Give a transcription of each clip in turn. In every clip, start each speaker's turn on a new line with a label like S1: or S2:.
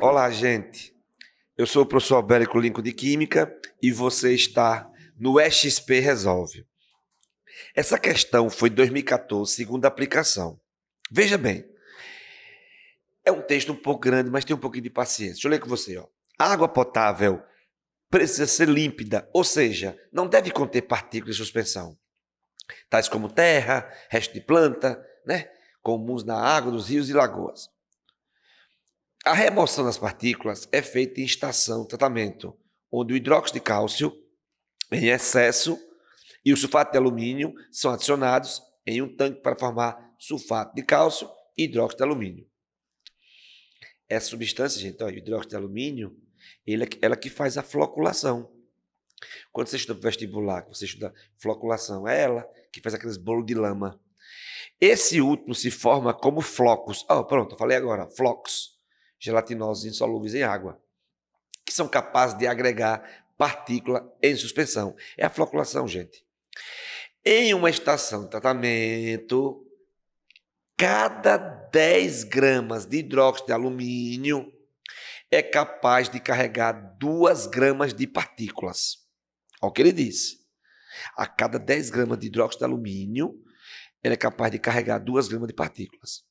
S1: Olá, gente. Eu sou o professor Albérico Lincoln de Química e você está no XP Resolve. Essa questão foi 2014, segunda aplicação. Veja bem. É um texto um pouco grande, mas tem um pouquinho de paciência. Deixa eu ler com você, ó. água potável precisa ser límpida, ou seja, não deve conter partículas de suspensão tais como terra, resto de planta, né? comuns na água dos rios e lagoas. A remoção das partículas é feita em estação tratamento, onde o hidróxido de cálcio em excesso e o sulfato de alumínio são adicionados em um tanque para formar sulfato de cálcio e hidróxido de alumínio. Essa substância, gente, ó, hidróxido de alumínio, ele, é ela é que faz a floculação. Quando você estuda vestibular, que você estuda floculação, é ela que faz aqueles bolos de lama. Esse último se forma como flocos. Oh, pronto, falei agora. Flocos gelatinosos insolúveis em água, que são capazes de agregar partícula em suspensão. É a floculação, gente. Em uma estação de tratamento, cada 10 gramas de hidróxido de alumínio é capaz de carregar 2 gramas de partículas. Olha o que ele diz. A cada 10 gramas de hidróxido de alumínio, ela é capaz de carregar 2 gramas de partículas.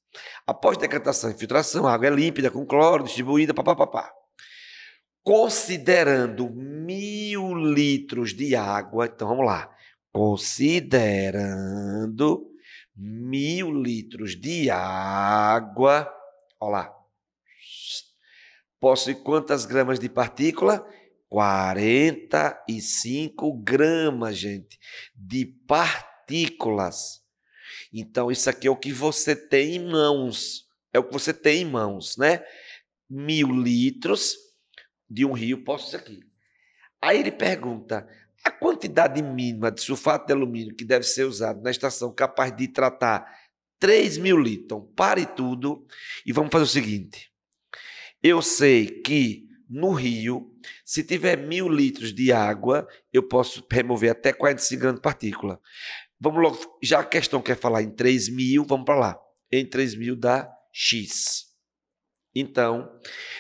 S1: Após decantação e filtração, a água é límpida, com cloro, distribuída, papapá. Considerando mil litros de água, então vamos lá. Considerando mil litros de água, olha lá. ir quantas gramas de partícula? 45 gramas, gente, de partículas. Então, isso aqui é o que você tem em mãos. É o que você tem em mãos, né? Mil litros de um rio, posso isso aqui. Aí ele pergunta: a quantidade mínima de sulfato de alumínio que deve ser usado na estação capaz de tratar 3 mil litros. Então, pare tudo e vamos fazer o seguinte. Eu sei que no rio, se tiver mil litros de água, eu posso remover até 45 gramas de partícula. Vamos logo, já a questão quer falar em 3 mil, vamos para lá. Em 3 mil dá X. Então,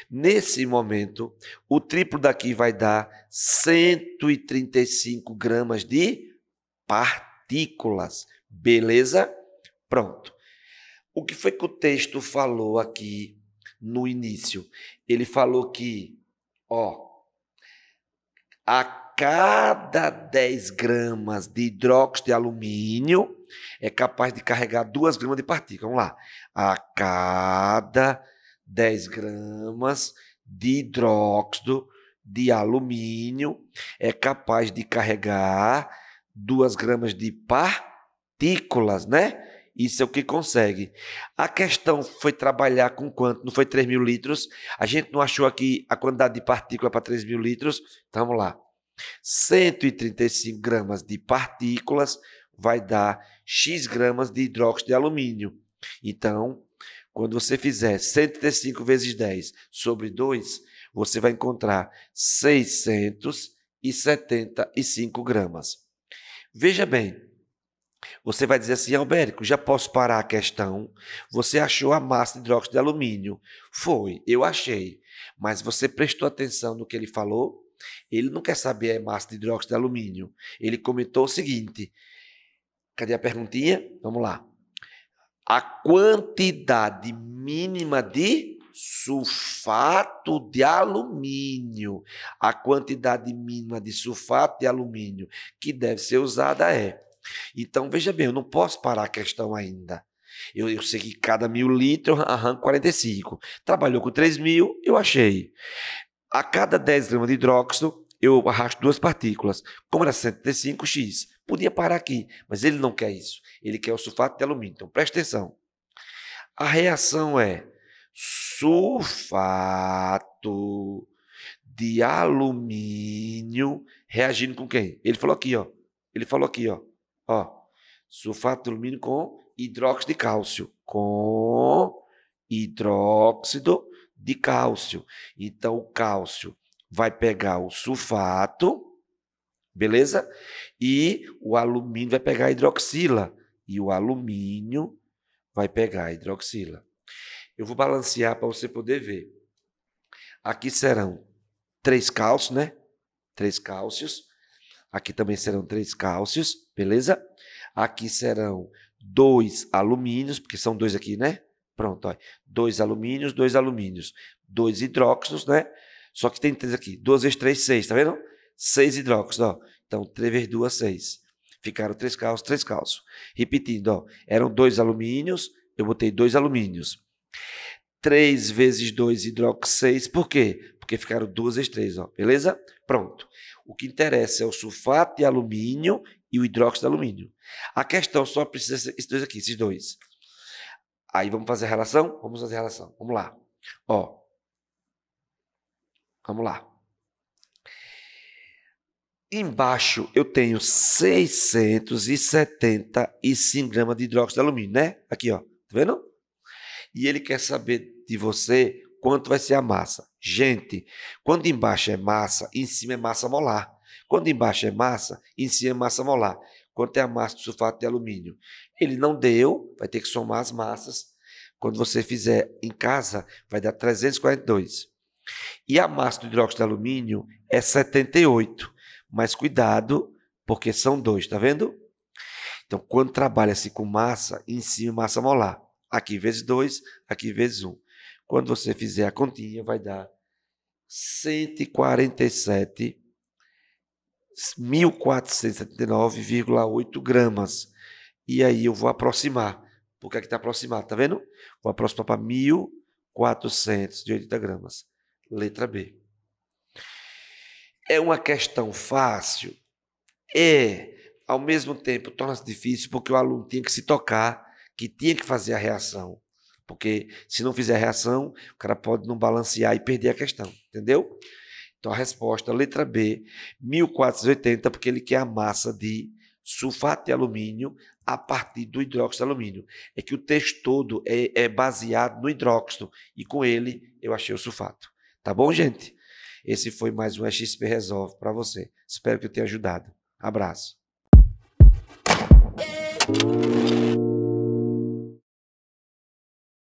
S1: nesse momento, o triplo daqui vai dar 135 gramas de partículas. Beleza? Pronto. O que foi que o texto falou aqui no início. Ele falou que, ó, a cada 10 gramas de hidróxido de alumínio é capaz de carregar 2 gramas de partícula. Vamos lá. A cada 10 gramas de hidróxido de alumínio é capaz de carregar 2 gramas de partículas, né? Isso é o que consegue. A questão foi trabalhar com quanto? Não foi 3 mil litros? A gente não achou aqui a quantidade de partícula para 3 mil litros? Então, vamos lá. 135 gramas de partículas vai dar X gramas de hidróxido de alumínio. Então, quando você fizer 135 vezes 10 sobre 2, você vai encontrar 675 gramas. Veja bem, você vai dizer assim, Albérico, já posso parar a questão. Você achou a massa de hidróxido de alumínio. Foi, eu achei. Mas você prestou atenção no que ele falou? Ele não quer saber a massa de hidróxido de alumínio. Ele comentou o seguinte: cadê a perguntinha? Vamos lá. A quantidade mínima de sulfato de alumínio. A quantidade mínima de sulfato de alumínio que deve ser usada é então, veja bem, eu não posso parar a questão ainda. Eu, eu sei que cada mil litros eu arranco 45. Trabalhou com 3 mil, eu achei. A cada 10 gramas de hidróxido, eu arrasto duas partículas. Como era 75x, podia parar aqui, mas ele não quer isso. Ele quer o sulfato de alumínio. Então, preste atenção. A reação é sulfato de alumínio reagindo com quem? Ele falou aqui, ó. Ele falou aqui, ó. Ó, sulfato de alumínio com hidróxido de cálcio. Com hidróxido de cálcio. Então, o cálcio vai pegar o sulfato, beleza? E o alumínio vai pegar a hidroxila. E o alumínio vai pegar a hidroxila. Eu vou balancear para você poder ver. Aqui serão três cálcios, né? Três cálcios. Aqui também serão três cálcios, beleza? Aqui serão dois alumínios, porque são dois aqui, né? Pronto, ó. dois alumínios, dois alumínios, dois hidróxidos, né? Só que tem três aqui. Duas vezes três, seis, tá vendo? Seis hidróxidos, ó. Então, três vezes duas, seis. Ficaram três cálcios, três cálcios. Repetindo, ó. Eram dois alumínios, eu botei dois alumínios. Três vezes dois hidróxidos, seis. Por quê? porque ficaram duas três, ó, beleza? Pronto. O que interessa é o sulfato de alumínio e o hidróxido de alumínio. A questão só precisa ser esses dois aqui, esses dois. Aí vamos fazer a relação? Vamos fazer a relação. Vamos lá. Ó. Vamos lá. Embaixo eu tenho 675 gramas de hidróxido de alumínio, né? Aqui, ó. Tá vendo? E ele quer saber de você quanto vai ser a massa. Gente, quando embaixo é massa, em cima é massa molar. Quando embaixo é massa, em cima é massa molar. Quanto é a massa do sulfato de alumínio? Ele não deu, vai ter que somar as massas. Quando você fizer em casa, vai dar 342. E a massa do hidróxido de alumínio é 78. Mas cuidado, porque são dois, tá vendo? Então, quando trabalha-se com massa, em cima massa molar. Aqui vezes 2, aqui vezes 1. Um. Quando você fizer a continha, vai dar 147.479,8 gramas. E aí eu vou aproximar. Por que é está aproximado? Tá vendo? Vou aproximar para 1.480 gramas. Letra B. É uma questão fácil? É. Ao mesmo tempo, torna-se difícil porque o aluno tinha que se tocar, que tinha que fazer a reação. Porque se não fizer reação, o cara pode não balancear e perder a questão, entendeu? Então a resposta, letra B, 1480, porque ele quer a massa de sulfato de alumínio a partir do hidróxido de alumínio. É que o texto todo é, é baseado no hidróxido e com ele eu achei o sulfato. Tá bom, gente? Esse foi mais um XP Resolve para você. Espero que eu tenha ajudado. Abraço.